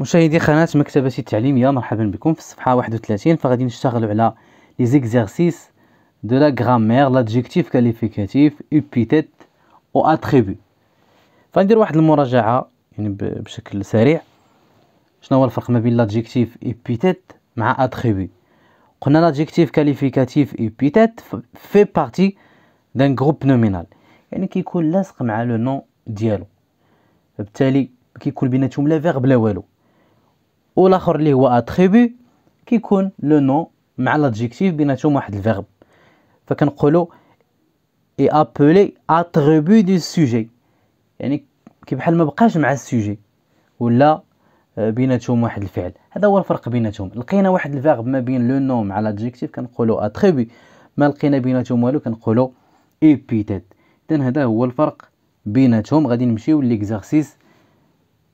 مشاهدي قناة مكتبة التعليمية مرحبا بكم في الصفحة 31 فغادي نشتغلوا على لي زيكزارسيس دو لا غرامير لادجيكتيف كاليفيكاتيف ايبيتيت و اتريبي فندير واحد المراجعة يعني بشكل سريع شنو هو الفرق ما بين لادجيكتيف ايبيتيت مع اتريبي قلنا لادجيكتيف كاليفيكاتيف ايبيتيت في بارتي دان جروب نومينال يعني كيكون لاصق مع لو نو ديالو فبالتالي كيكون بيناتهم لا فيغ بلا والو والاخر اللي هو اتريبي كيكون لو نو مع لادجيكتيف بيناتهم واحد الفيرب فكنقولوا اي ابولي اتريبي دو سوجي يعني كي بحال ما بقاش مع السوجي ولا آه، بيناتهم واحد الفعل هذا هو الفرق بيناتهم لقينا واحد الفيرب ما بين لو نو مع لادجيكتيف كنقولوا اتريبي ما لقينا بيناتهم والو كنقولوا ايبيتيت اذا هذا هو الفرق بيناتهم غادي نمشيو ليكزارسيس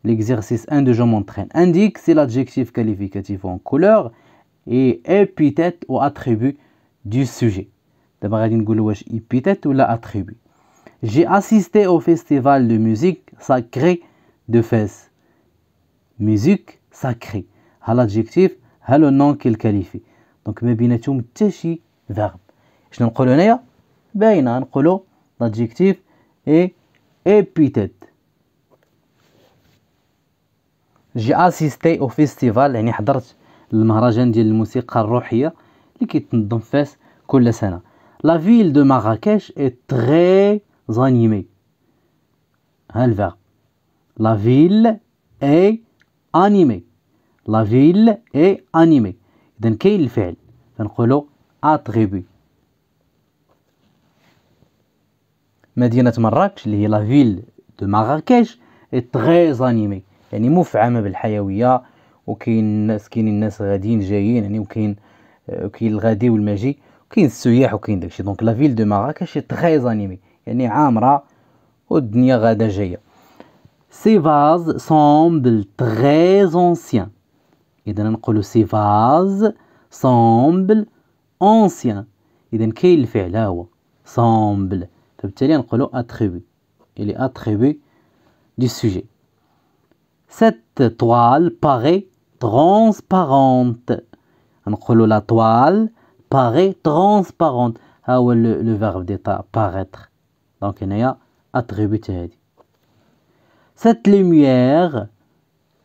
l'exercice 1 de Jean m'entraîne indique c'est l'adjectif qualificatif en couleur et épithète ou attribut du sujet. D'abord, épithète ou attribut. J'ai assisté au festival de musique sacrée de Fès. Musique sacrée. À l'adjectif, à le nom qu'il qualifie. Donc, mais bien verbe. Je n'en connais pas. Ben, l'adjectif est épithète. جي اسيستي او فيستيفال يعني حضرت المهرجان ديال الموسيقى الروحيه اللي كيتنظم في فاس كل سنه لا فيل دو مراكش اي تري زانيمي ها الفيرب لا فيل اي انيمي لا فيل اي انيمي اذا كاين الفعل فنقولوا اتريبي مدينه مراكش اللي هي لا فيل دو مراكش اي تري زانيمي يعني مفعمه بالحيويه وكاين الناس كاين الناس غاديين جايين يعني وكاين آه، كاين الغادي والماجي وكاين السياح وكاين داكشي دونك لا فيل دو مراكش تري انيمي يعني عامره والدنيا غادا جايه سي فاز سومبل تري اونسيان اذا نقولوا سي فاز سومبل اونسيان اذا كاين الفعل هو سومبل فبالتالي نقولوا اتريبي الي اتريبي دي سوجي cette toile paraît transparente. On la toile paraît transparente. Ah le, verbe d'état paraître. Donc il y a attributé. Cette lumière,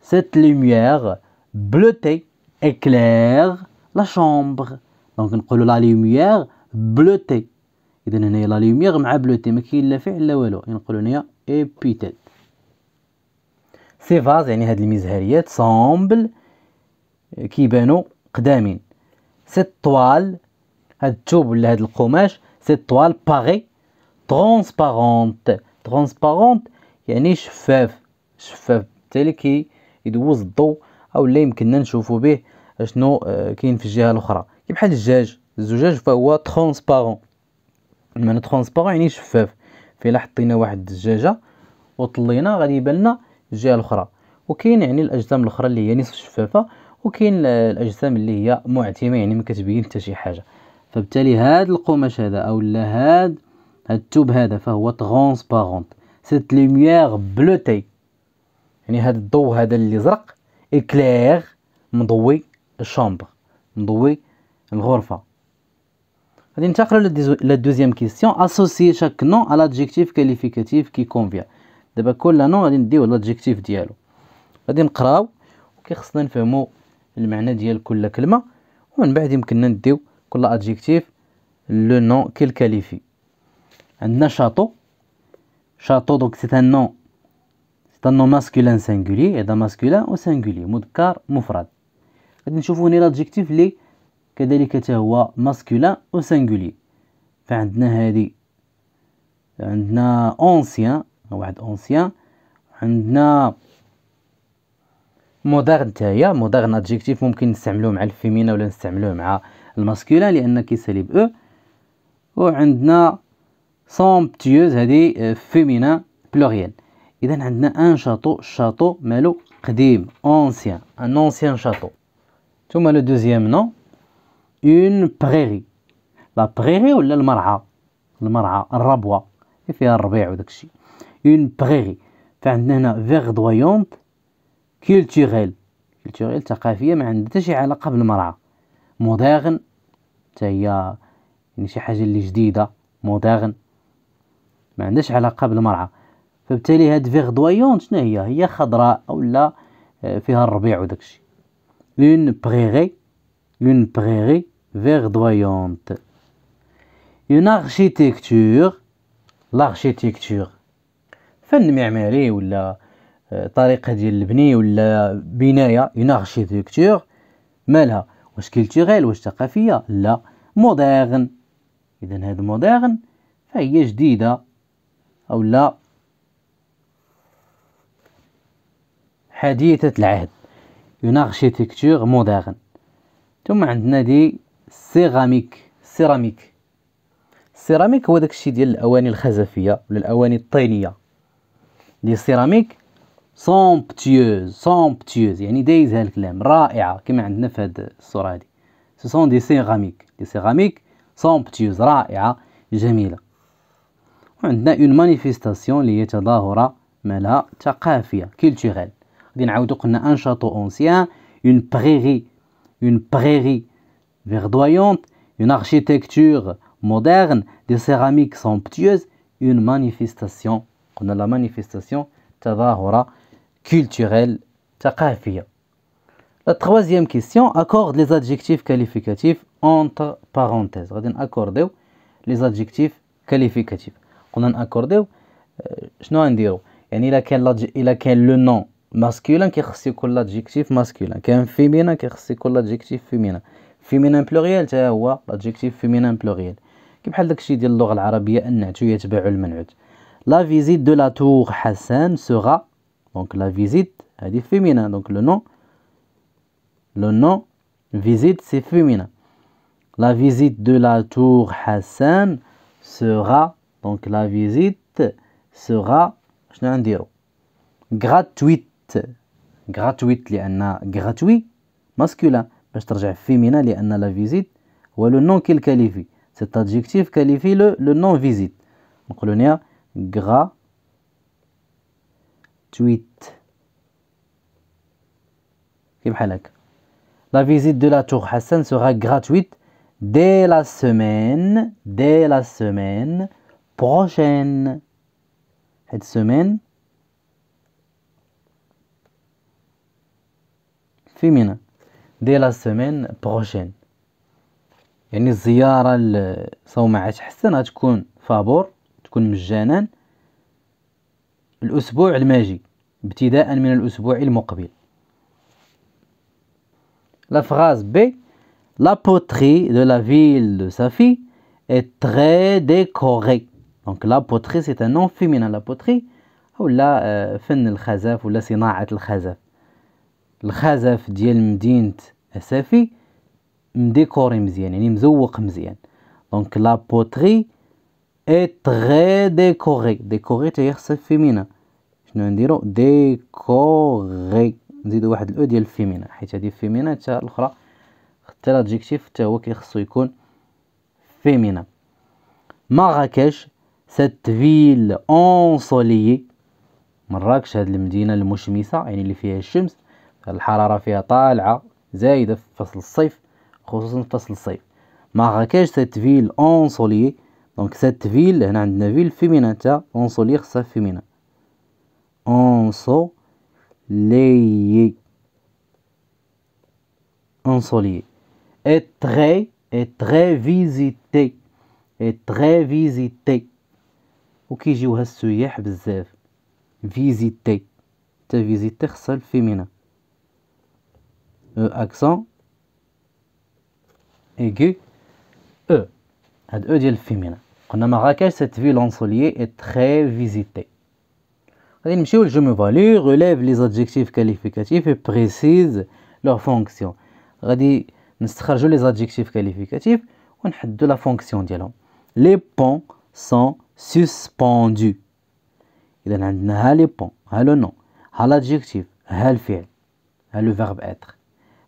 cette lumière bleutée éclaire la chambre. Donc on la lumière bleutée. il la lumière bleutée مع bleutée ما كاين لا فعل لا والو نقولوا هنايا سي فاز يعني هاد المزهريات سومبل آه، كيبانو قدامين سي طوال هاد التوب ولا هاد القماش سي طوال باغي ترونسبارونت ترونسبارونت يعني شفاف شفاف بالتالي كي يدوز الضو او لا يمكننا نشوفو به اشنو آه، كاين في الجهه الاخرى كي بحال الجاج الزجاج فهو ترونسبارون معنى ترونسبارون يعني شفاف فإلا حطينا واحد الدجاجه وطلينا غادي يبان لنا الجهه الاخرى وكاين يعني الاجسام الاخرى اللي هي نصف شفافه وكاين الاجسام اللي هي معتمه يعني ما كتبين حتى شي حاجه فبالتالي هاد القماش هذا او لا هاد التوب هذا فهو ترونسبارونت سيت لوميير بلوتي يعني هاد الضوء هذا اللي زرق اكلير مضوي الشامبر مضوي الغرفه غادي ننتقلوا لدوزيام كيستيون اسوسي شاك نون على ادجيكتيف كاليفيكاتيف كي كونفيان دابا كل نون غادي نديو لادجيكتيف ديالو غادي نقراو وكيخصنا نفهمو المعنى ديال كل كلمه ومن بعد يمكننا نديو كل ادجيكتيف لو نو كيل كاليفي عندنا شاطو شاطو دونك سي ان نون سي ان نون ماسكولين سينغولي هذا ماسكولين و سينغولي مذكر مفرد غادي نشوفو هنا لادجيكتيف لي كذلك حتى هو ماسكولين و سينغولي فعندنا هذه عندنا اونسيان واحد اونسيان عندنا مودرن تاهي مودرن ادجيكتيف ممكن نستعملوه مع الفيمينا ولا نستعملوه مع الماسكولين لان كيسالي ب وعندنا سومبتيوز هذه فيمينا بلوريال اذا عندنا ان شاطو الشاطو مالو قديم اونسيان ان اونسيان شاطو ثم لو دوزيام نو اون بريري لا بريري ولا المرعى المرعى الربوه فيها الربيع وداكشي اون بريري فعندنا هنا فيغدويونت كولتوريل كولتوريل ثقافيه ما عندها حتى شي علاقه بالمراه موديرن حتى هي يعني شي حاجه اللي جديده موديرن ما عندهاش علاقه بالمراه فبالتالي هاد فيغدويونت شنو هي هي خضراء اولا آه، فيها الربيع وداكشي اون بريري اون بريري فيغدويونت اون architecture, l'architecture, فن معماري ولا آه، طريقه ديال البني ولا بنايه اون اركيتكتور مالها واش كولتوريل واش ثقافيه لا موديرن اذا هاد موديرن فهي جديده او لا حديثه العهد اون اركيتكتور موديرن ثم عندنا دي سيراميك سيراميك السيراميك هو داكشي ديال الاواني الخزفيه ولا الاواني الطينيه des céramiques somptueuses, somptueuses, y a des heures que l'aiment, ce sont des céramiques, des céramiques somptueuses, rafraîchissantes, jumelles. On a une manifestation qui est une manifestation culturelle. On a un château ancien, une prairie, une prairie verdoyante, une architecture moderne, des céramiques somptueuses, une manifestation. قلنا لا مانيفيستاسيون تظاهرة كولتوريل ثقافية لا تخوازيام كيستيون اكورد لي زادجيكتيف كاليفيكاتيف اونتر بارونتيز غادي ناكورديو لي زادجيكتيف كاليفيكاتيف قلنا ناكورديو آه، شنو غنديرو يعني الا كان الا كان لو نون ماسكولين كيخص يكون لادجيكتيف ماسكولين كان فيمينا كيخص يكون لادجيكتيف فيمينا فيمينا بلوريال حتى هو لادجيكتيف فيمينا بلوريال كي بحال داكشي ديال اللغه العربيه النعت يتبع المنعوت La visite de la tour Hassan sera, donc la visite, elle est féminin, donc le nom, le nom visite c'est féminin. La visite de la tour Hassan sera, donc la visite sera, je vais dire, gratuite. Gratuite, gratuit, masculin. باش ترجع féminin a la visite ou le nom qu'il qualifie cet adjectif qualifie le, nom visite lien gras, tweet. La visite de la tour Hassan sera gratuite dès la semaine, dès la semaine prochaine. Cette semaine féminin. Dès la semaine prochaine. يعني الزيارة لصومعة حسن غتكون فابور تكون مجانا الأسبوع الماجي ابتداء من الأسبوع المقبل لا فغاز بي لا بوتري دو لا فيل دو سافي اي تري ديكوري دونك لا بوتري سي ان نون فيمين لا بوتري او فن الخزاف ولا صناعه الخزاف الخزاف ديال مدينه سافي مديكوري مزيان يعني مزوق مزيان دونك لا بوتري اي très décoré décoré تاهي خصها فيمينا شنو نديرو décoré نزيدو واحد الاو ديال فيمينا حيت هادي فيمينا تا الاخرى حتى لادجيكتيف حتى هو كيخصو يكون فيمينا مراكش سات فيل ensoleillée مراكش هاد المدينه المشمسه يعني اللي فيها الشمس الحراره فيها طالعه زايده في فصل الصيف خصوصا في فصل الصيف مراكش سات فيل ensoleillée دونك سات فيل هنا عندنا فيل فيمينا تاع لي خصها فيمينا اونسو لي اونسو لي très est فيزيتي visité فيزيتي très وكيجيوها السياح بزاف فيزيتي تا فيزيتي خصها الفيمينا او اكسون ايكو او هاد او ديال الفيمينا En Marrakech, cette ville ensoleillée est très visitée. Je me lui relève les adjectifs qualificatifs et précise leur fonction. نستخرجوا les adjectifs qualificatifs on de la fonction les ponts sont suspendus Il y a les ponts a ah, le nom a ah, l'adjectif il y a le verbe être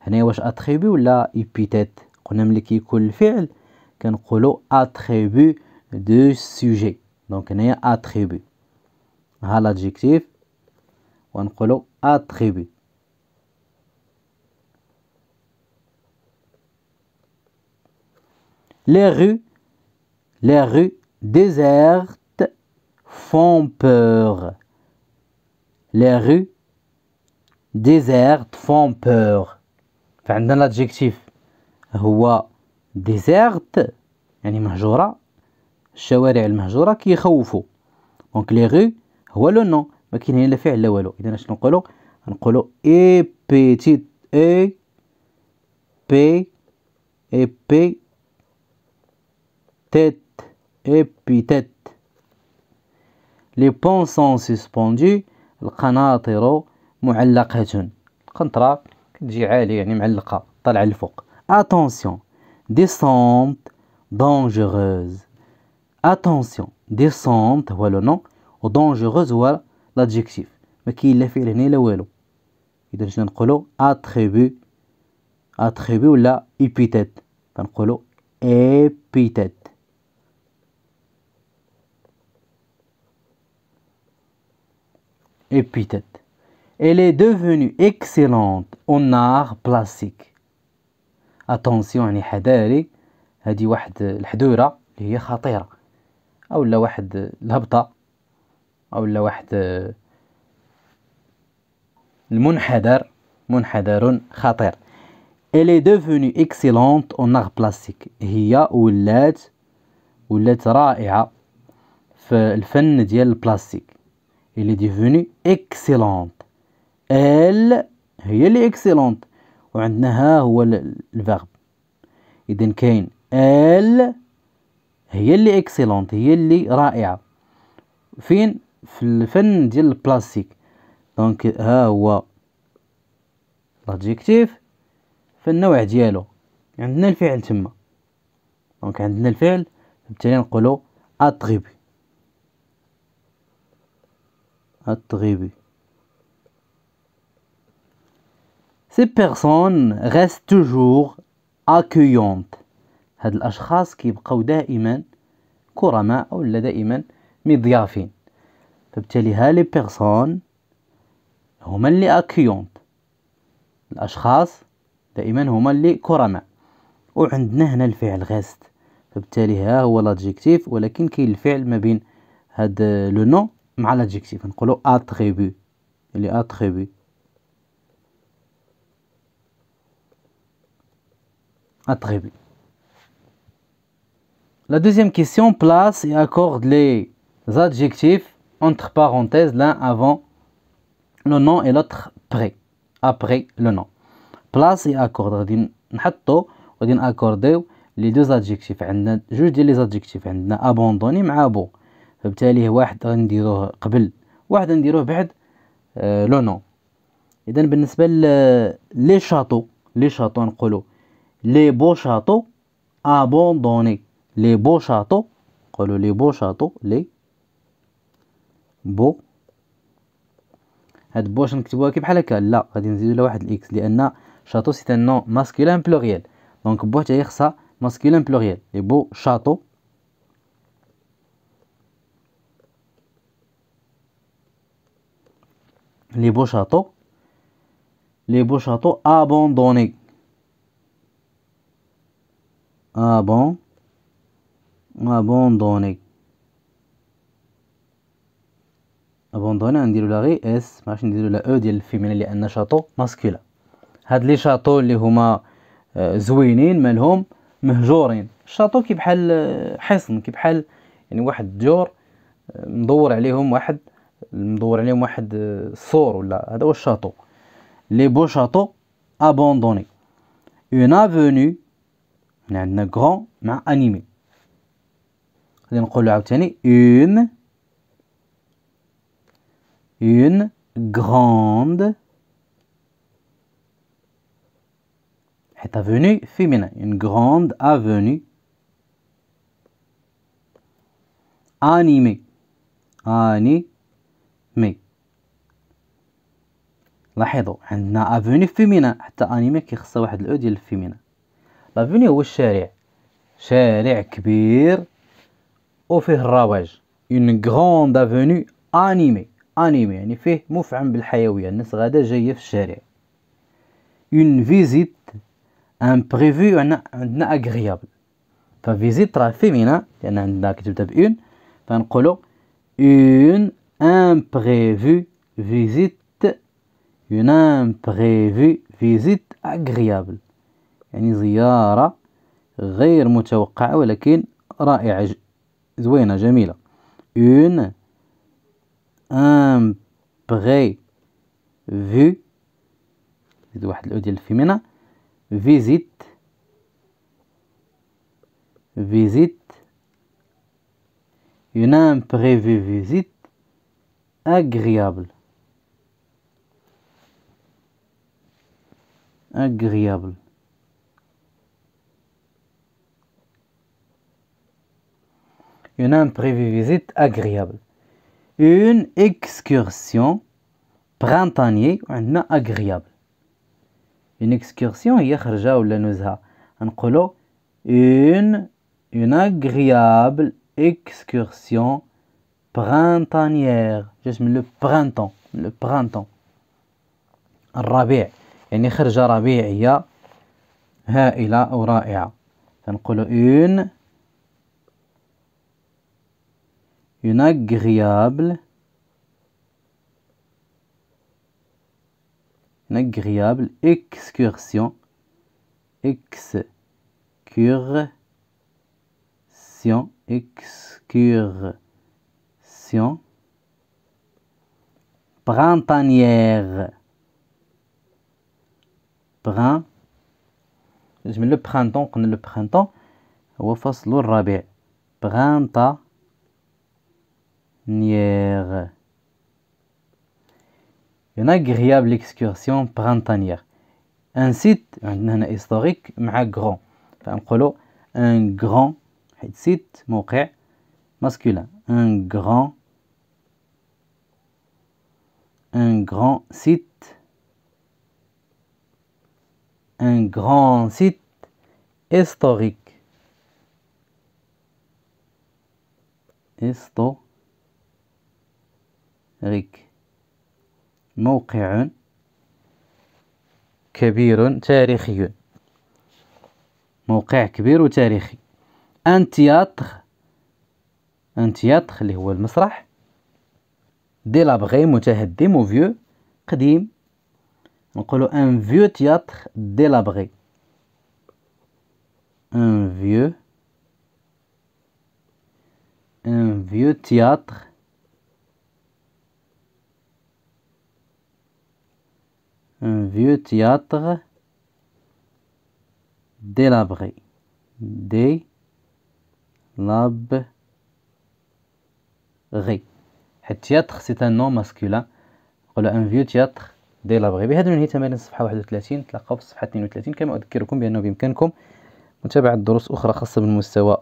هنا واش attribut ولا épithète قلنا ملي كيكون الفعل كنقولوا attribut du sujet y a attribut ها l'adjectif ونقولو attribut les rues les rues désertes font peur les rues désertes font peur dans l'adjectif هو déserte يعني مهجوره الشوارع المهجوره كيخوفوا دونك لي غو هو لو نو ما كاين هنا لا فعل لا والو اذا اش نقولوا نقولوا اي بيتيت اي بي اي بي تيت اي بي تيت لي بون سون سيسبوندي القناطر معلقه القنطره كتجي عاليه يعني معلقه طالعه الفوق اتونسيون ديسونت دونجوروز attention, descente, voilà non, ou dangereuse, voilà l'adjectif. Mais qui l'a fait, l'année, le Et donc, je vais dire attribut, attribut ou la épithète. Je vais dire épithète. Épithète. Elle est devenue excellente en art plastique. Attention, elle est devenue excellente en art plastique. او لا واحد الهبطه او لا واحد المنحدر منحدر خطير الي دوفوني اكسيلونت اون ار بلاستيك هي ولات ولات رائعه في الفن ديال البلاستيك الي دوفوني اكسيلونت ال هي اللي اكسيلونت وعندنا ها هو الفيرب اذا كاين ال هي اللي اكسيلونت هي اللي رائعه فين في الفن ديال البلاستيك دونك ها هو لادجيكتيف في النوع ديالو عندنا الفعل تما دونك عندنا الفعل بالتالي نقولو اتريبي اتريبي Ces personnes restent toujours accueillantes. هاد الاشخاص كيبقاو دائما كرماء ولا دائما مضيافين فبالتالي ها لي بيرسون هما اللي اكيونت الاشخاص دائما هما اللي كرماء وعندنا هنا الفعل غاست فبالتالي ها هو لادجيكتيف ولكن كاين الفعل ما بين هاد لو نو مع لادجيكتيف نقولوا اتريبي اللي اتريبي اتريبي La deuxième question place et accorde les adjectifs entre parenthèses l'un avant le nom et l'autre après le nom. Place et accorde. les deux adjectifs. On les adjectifs. On a abandonné avec beau. واحد غنديروه قبل واحد غنديروه بعد les on les لي بو شاطو قولوا لي بو شاطو لي بو هاد بو نكتبوها كي بحال هكا لا غادي نزيدو لها واحد الاكس لان شاطو سي ان نون ماسكولين بلوريال دونك بو حتى هي خصها ماسكولين بلوريال لي بو شاطو لي بو شاطو لي بو شاطو ابوندوني ابون abandonné abandonné غنديرو لا غي اس معرفتش نديرو لا او ديال الفيمينين لان شاطو ماسكيلا هاد لي شاطو اللي هما زوينين مالهم مهجورين الشاطو كي بحال حصن كي بحال يعني واحد الديور مدور عليهم واحد مدور عليهم واحد السور ولا هذا هو الشاطو لي بو شاطو ابوندوني اون افوني هنا عندنا غران مع انيمي غادي نقولو عاوتاني اون اون غروند حيت افوني فيمينا اون غروند افوني انيمي اني مي لاحظوا عندنا افوني فيمينا حتى انيمي كيخصها واحد الاو ديال الفيمينا لافوني هو الشارع شارع كبير وفيه الرواج اون غران افوني انيمي انيمي يعني فيه مفعم بالحيويه الناس غادا جايه في الشارع اون فيزيت ان بريفو عندنا اغريابل ففيزيت راه فيمينا لان عندنا كتبتها اون فنقولو اون بريفو فيزيت اون بريفو فيزيت اغريابل يعني زياره غير متوقعه ولكن رائعه زوينه جميله اون ان بغي في زيد واحد الاو ديال الفيمينا فيزيت فيزيت اون ان بغي في فيزيت اغريابل اغريابل une imprévue visite agréable. Une excursion printanière agréable. Une excursion une une agréable excursion printanière Juste le printemps le printemps الربيع يعني خرجة ربيعية هائلة une une agréable, une agréable excursion, excursion, excursion printanière. Print. Je mets le printemps, qu'on est le printemps. Printemps printanière. Une agréable excursion printanière. Un site un historique mais grand. Enfin, un grand site, موقع masculin. Un grand un grand site un grand site historique. Historique. ريك موقع كبير تاريخي موقع كبير وتاريخي ان تياتر ان تياتر اللي هو المسرح ديلابغي متهدم وفيو قديم نقولو ان فيو تياتر ديلابغي ان فيو ان فيو تياتر un vieux théâtre délabré. Délabré. التياتر سي ان نو ماسكولان ولا ان فيو دي لابغي بهذا ننهي تمارين الصفحه 31 نتلاقاو في الصفحه 32 كما اذكركم بانه بامكانكم متابعه دروس اخرى خاصه بالمستوى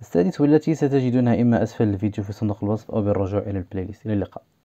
السادس والتي ستجدونها اما اسفل الفيديو في صندوق الوصف او بالرجوع الى البلاي ليست الى اللقاء